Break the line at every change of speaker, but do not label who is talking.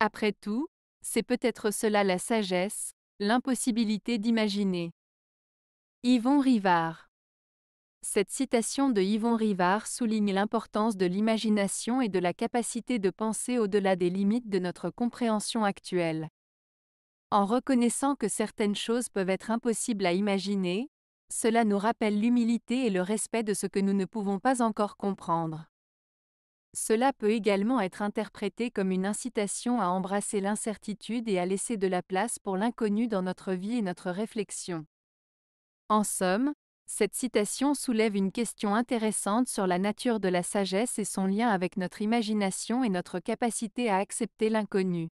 Après tout, c'est peut-être cela la sagesse, l'impossibilité d'imaginer. Yvon Rivard Cette citation de Yvon Rivard souligne l'importance de l'imagination et de la capacité de penser au-delà des limites de notre compréhension actuelle. En reconnaissant que certaines choses peuvent être impossibles à imaginer, cela nous rappelle l'humilité et le respect de ce que nous ne pouvons pas encore comprendre. Cela peut également être interprété comme une incitation à embrasser l'incertitude et à laisser de la place pour l'inconnu dans notre vie et notre réflexion. En somme, cette citation soulève une question intéressante sur la nature de la sagesse et son lien avec notre imagination et notre capacité à accepter
l'inconnu.